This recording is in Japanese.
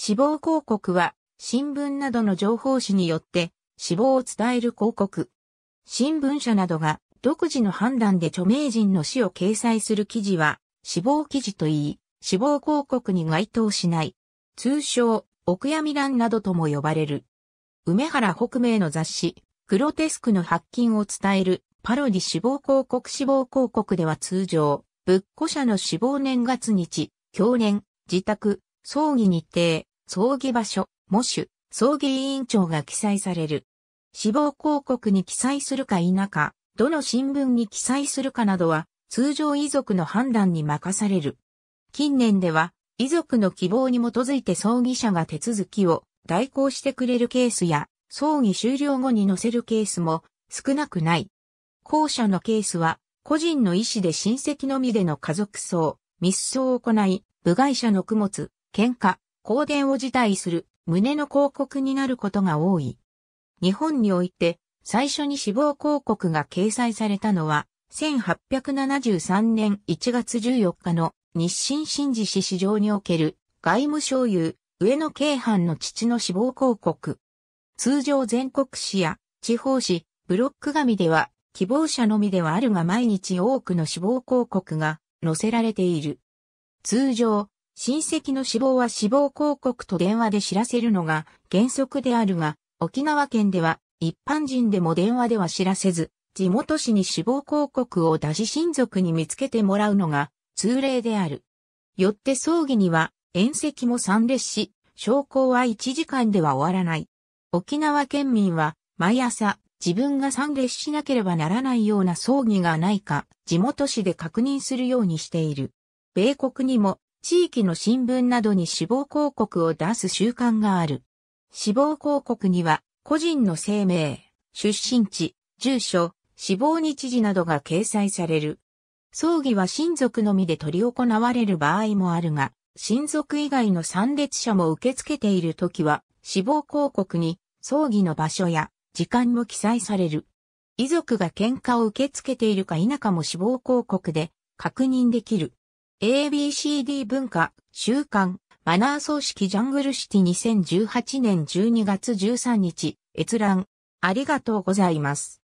死亡広告は、新聞などの情報誌によって、死亡を伝える広告。新聞社などが、独自の判断で著名人の死を掲載する記事は、死亡記事といい、死亡広告に該当しない。通称、お悔やみ欄などとも呼ばれる。梅原北明の雑誌、グロテスクの発禁を伝える、パロディ死亡広告死亡広告では通常、仏庫者の死亡年月日、去年、自宅、葬儀日程、葬儀場所、模主、葬儀委員長が記載される。死亡広告に記載するか否か、どの新聞に記載するかなどは、通常遺族の判断に任される。近年では、遺族の希望に基づいて葬儀者が手続きを代行してくれるケースや、葬儀終了後に載せるケースも少なくない。後者のケースは、個人の意思で親戚のみでの家族葬、密葬を行い、部外者の供物、喧嘩、香典を辞退する胸の広告になることが多い。日本において最初に死亡広告が掲載されたのは1873年1月14日の日清新次市市場における外務省有上野京阪の父の死亡広告。通常全国紙や地方紙、ブロック紙では希望者のみではあるが毎日多くの死亡広告が載せられている。通常、親戚の死亡は死亡広告と電話で知らせるのが原則であるが、沖縄県では一般人でも電話では知らせず、地元市に死亡広告を出し親族に見つけてもらうのが通例である。よって葬儀には縁石も参列し、証拠は1時間では終わらない。沖縄県民は毎朝自分が参列しなければならないような葬儀がないか地元市で確認するようにしている。米国にも地域の新聞などに死亡広告を出す習慣がある。死亡広告には、個人の生命、出身地、住所、死亡日時などが掲載される。葬儀は親族のみで取り行われる場合もあるが、親族以外の参列者も受け付けているときは、死亡広告に葬儀の場所や時間も記載される。遺族が喧嘩を受け付けているか否かも死亡広告で確認できる。ABCD 文化、週刊、マナー葬式ジャングルシティ2018年12月13日、閲覧、ありがとうございます。